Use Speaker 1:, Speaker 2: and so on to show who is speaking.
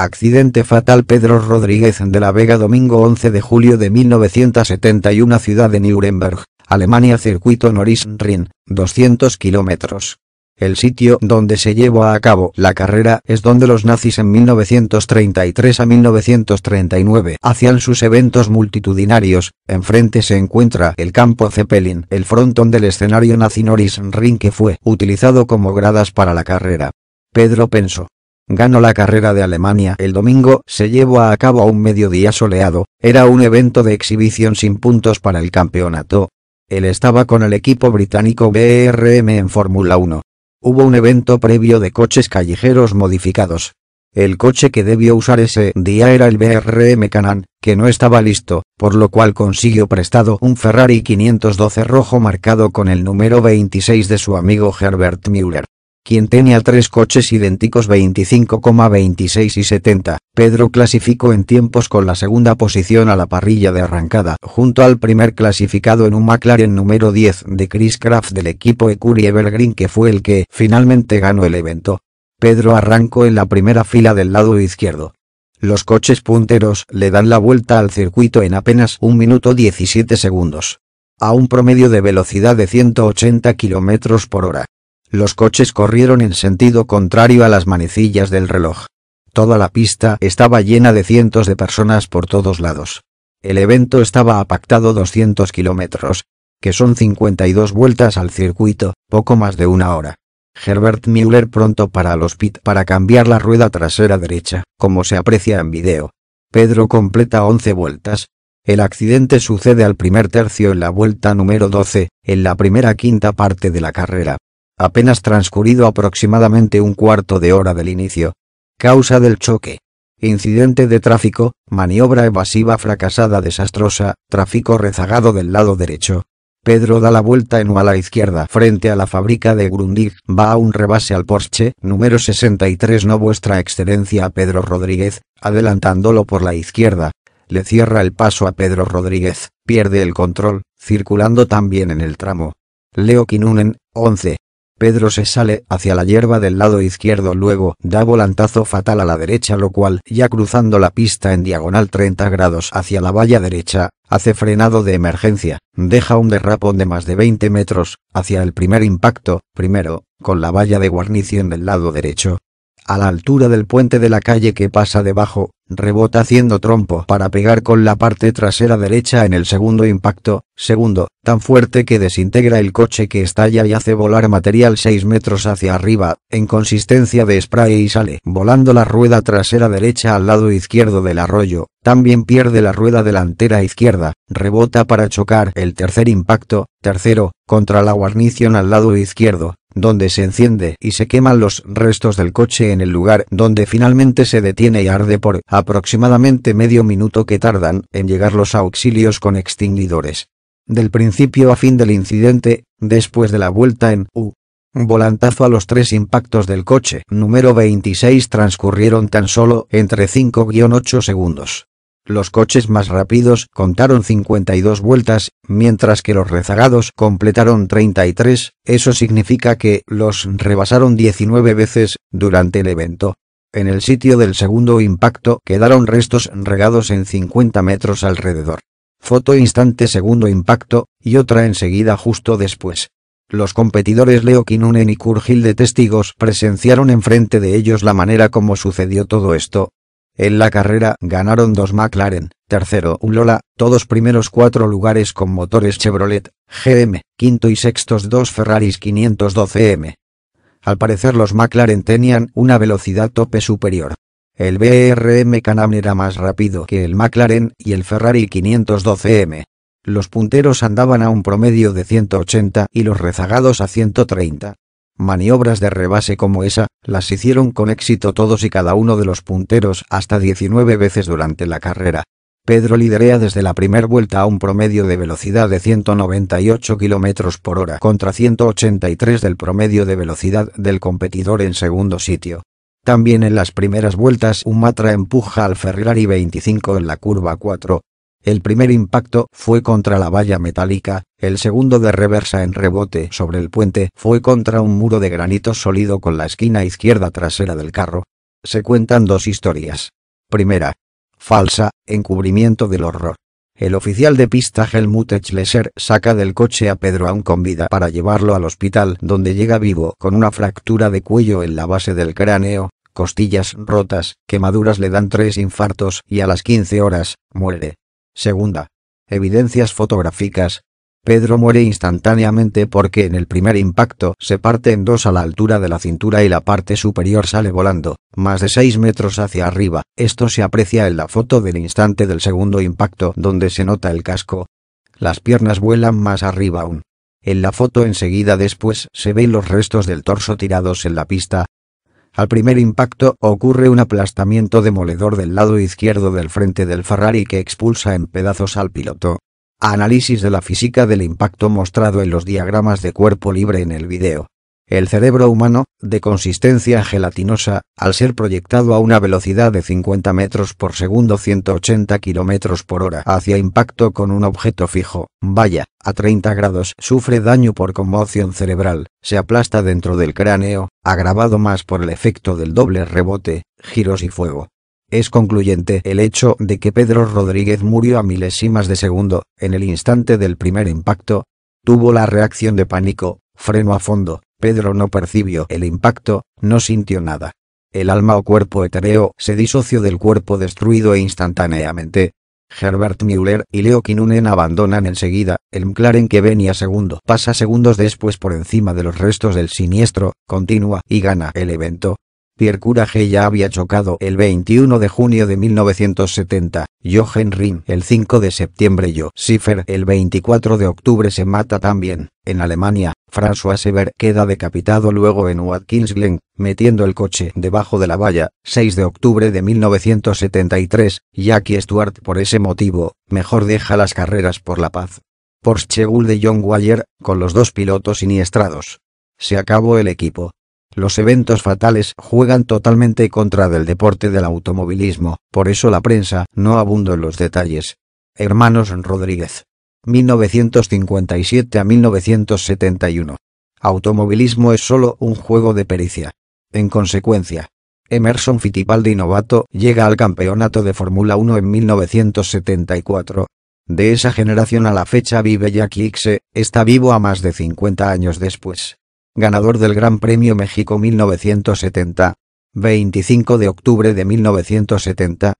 Speaker 1: Accidente fatal Pedro Rodríguez de la Vega domingo 11 de julio de 1971 ciudad de Nuremberg, Alemania circuito Norisring, 200 kilómetros. El sitio donde se llevó a cabo la carrera es donde los nazis en 1933 a 1939 hacían sus eventos multitudinarios, enfrente se encuentra el campo Zeppelin, el frontón del escenario nazi Norisring que fue utilizado como gradas para la carrera. Pedro pensó, Ganó la carrera de Alemania. El domingo se llevó a cabo a un mediodía soleado, era un evento de exhibición sin puntos para el campeonato. Él estaba con el equipo británico BRM en Fórmula 1. Hubo un evento previo de coches callejeros modificados. El coche que debió usar ese día era el BRM Canan, que no estaba listo, por lo cual consiguió prestado un Ferrari 512 rojo marcado con el número 26 de su amigo Herbert Müller quien tenía tres coches idénticos 25,26 y 70. Pedro clasificó en tiempos con la segunda posición a la parrilla de arrancada, junto al primer clasificado en un McLaren número 10 de Chris Kraft del equipo Ecuri Evergreen que fue el que finalmente ganó el evento. Pedro arrancó en la primera fila del lado izquierdo. Los coches punteros le dan la vuelta al circuito en apenas 1 minuto 17 segundos. A un promedio de velocidad de 180 km por hora. Los coches corrieron en sentido contrario a las manecillas del reloj. Toda la pista estaba llena de cientos de personas por todos lados. El evento estaba apactado 200 kilómetros, que son 52 vueltas al circuito, poco más de una hora. Herbert Müller pronto para los pit para cambiar la rueda trasera derecha, como se aprecia en video. Pedro completa 11 vueltas. El accidente sucede al primer tercio en la vuelta número 12, en la primera quinta parte de la carrera apenas transcurrido aproximadamente un cuarto de hora del inicio. Causa del choque. Incidente de tráfico, maniobra evasiva fracasada desastrosa, tráfico rezagado del lado derecho. Pedro da la vuelta en U a la izquierda frente a la fábrica de Grundig, va a un rebase al Porsche, número 63 no vuestra excelencia Pedro Rodríguez, adelantándolo por la izquierda. Le cierra el paso a Pedro Rodríguez, pierde el control, circulando también en el tramo. Leo Kinunen, 11. Pedro se sale hacia la hierba del lado izquierdo luego da volantazo fatal a la derecha lo cual, ya cruzando la pista en diagonal 30 grados hacia la valla derecha, hace frenado de emergencia, deja un derrapón de más de 20 metros, hacia el primer impacto, primero, con la valla de guarnición del lado derecho. A la altura del puente de la calle que pasa debajo, Rebota haciendo trompo para pegar con la parte trasera derecha en el segundo impacto, segundo, tan fuerte que desintegra el coche que estalla y hace volar material 6 metros hacia arriba, en consistencia de spray y sale volando la rueda trasera derecha al lado izquierdo del arroyo, también pierde la rueda delantera izquierda, rebota para chocar el tercer impacto, tercero, contra la guarnición al lado izquierdo, donde se enciende y se queman los restos del coche en el lugar donde finalmente se detiene y arde por aproximadamente medio minuto que tardan en llegar los auxilios con extinguidores. Del principio a fin del incidente, después de la vuelta en U, volantazo a los tres impactos del coche número 26 transcurrieron tan solo entre 5-8 segundos. Los coches más rápidos contaron 52 vueltas, mientras que los rezagados completaron 33, eso significa que los rebasaron 19 veces durante el evento. En el sitio del segundo impacto quedaron restos regados en 50 metros alrededor. Foto instante segundo impacto, y otra enseguida justo después. Los competidores Leo Kinunen y Kurgil de testigos presenciaron enfrente de ellos la manera como sucedió todo esto, en la carrera ganaron dos McLaren, tercero un Lola, todos primeros cuatro lugares con motores Chevrolet, GM, quinto y sextos dos Ferraris 512M. Al parecer los McLaren tenían una velocidad tope superior. El BRM Canam era más rápido que el McLaren y el Ferrari 512M. Los punteros andaban a un promedio de 180 y los rezagados a 130. Maniobras de rebase como esa, las hicieron con éxito todos y cada uno de los punteros hasta 19 veces durante la carrera. Pedro liderea desde la primera vuelta a un promedio de velocidad de 198 km por hora contra 183 del promedio de velocidad del competidor en segundo sitio. También en las primeras vueltas Umatra empuja al Ferrari 25 en la curva 4, el primer impacto fue contra la valla metálica, el segundo de reversa en rebote sobre el puente fue contra un muro de granito sólido con la esquina izquierda trasera del carro. Se cuentan dos historias. Primera. Falsa, encubrimiento del horror. El oficial de pista Helmut Echleser saca del coche a Pedro aún con vida para llevarlo al hospital donde llega vivo con una fractura de cuello en la base del cráneo, costillas rotas, quemaduras le dan tres infartos y a las 15 horas, muere. Segunda. Evidencias fotográficas. Pedro muere instantáneamente porque en el primer impacto se parte en dos a la altura de la cintura y la parte superior sale volando, más de seis metros hacia arriba. Esto se aprecia en la foto del instante del segundo impacto donde se nota el casco. Las piernas vuelan más arriba aún. En la foto enseguida después se ven los restos del torso tirados en la pista, al primer impacto ocurre un aplastamiento demoledor del lado izquierdo del frente del Ferrari que expulsa en pedazos al piloto. Análisis de la física del impacto mostrado en los diagramas de cuerpo libre en el video. El cerebro humano, de consistencia gelatinosa, al ser proyectado a una velocidad de 50 metros por segundo 180 km por hora hacia impacto con un objeto fijo, vaya, a 30 grados, sufre daño por conmoción cerebral, se aplasta dentro del cráneo, agravado más por el efecto del doble rebote, giros y fuego. Es concluyente el hecho de que Pedro Rodríguez murió a milésimas de segundo, en el instante del primer impacto. Tuvo la reacción de pánico, freno a fondo, Pedro no percibió el impacto, no sintió nada. El alma o cuerpo etéreo se disoció del cuerpo destruido instantáneamente. Herbert Müller y Leo Kinunen abandonan enseguida, el McLaren que venía segundo pasa segundos después por encima de los restos del siniestro, continúa y gana el evento. Pierre Courage ya había chocado el 21 de junio de 1970, Jochen Rim el 5 de septiembre y Schiffer el 24 de octubre se mata también. En Alemania, François Sever queda decapitado luego en Watkins Glen, metiendo el coche debajo de la valla, 6 de octubre de 1973, Jackie Stewart por ese motivo, mejor deja las carreras por la paz. Porsche gould de John Wyer con los dos pilotos siniestrados. Se acabó el equipo, los eventos fatales juegan totalmente contra del deporte del automovilismo, por eso la prensa no abundo en los detalles. Hermanos Rodríguez. 1957 a 1971. Automovilismo es solo un juego de pericia. En consecuencia, Emerson Fittipaldi novato llega al campeonato de Fórmula 1 en 1974. De esa generación a la fecha vive Jackie Ixe, está vivo a más de 50 años después ganador del Gran Premio México 1970, 25 de octubre de 1970,